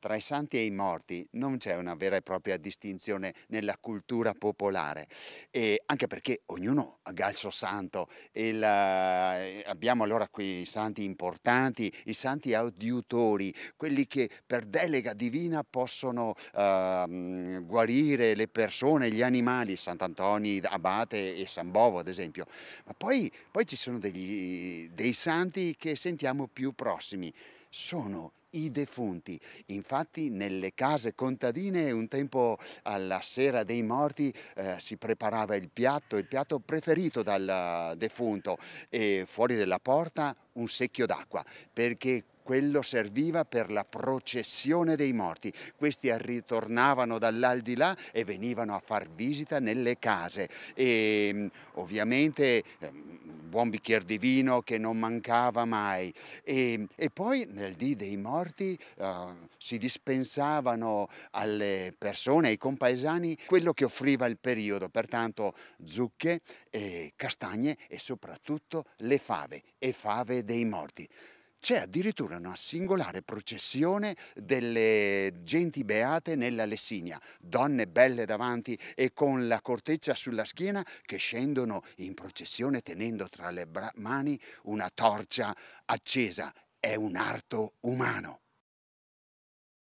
Tra i santi e i morti non c'è una vera e propria distinzione nella cultura popolare, e anche perché ognuno ha il suo santo. La... Eh, abbiamo allora qui i santi importanti, i santi audiutori, quelli che per delega divina possono uh, guarire le persone, gli animali, Sant'Antonio Abate e San Bovo ad esempio. Ma poi, poi ci sono degli, dei santi che sentiamo più prossimi sono i defunti. Infatti nelle case contadine un tempo alla sera dei morti eh, si preparava il piatto, il piatto preferito dal defunto e fuori della porta un secchio d'acqua perché quello serviva per la processione dei morti. Questi ritornavano dall'aldilà e venivano a far visita nelle case e ehm, ovviamente ehm, buon bicchiere di vino che non mancava mai e, e poi nel dì dei morti uh, si dispensavano alle persone, ai compaesani, quello che offriva il periodo, pertanto zucche, e castagne e soprattutto le fave e fave dei morti c'è addirittura una singolare processione delle genti beate nella Lessinia, donne belle davanti e con la corteccia sulla schiena che scendono in processione tenendo tra le mani una torcia accesa. È un arto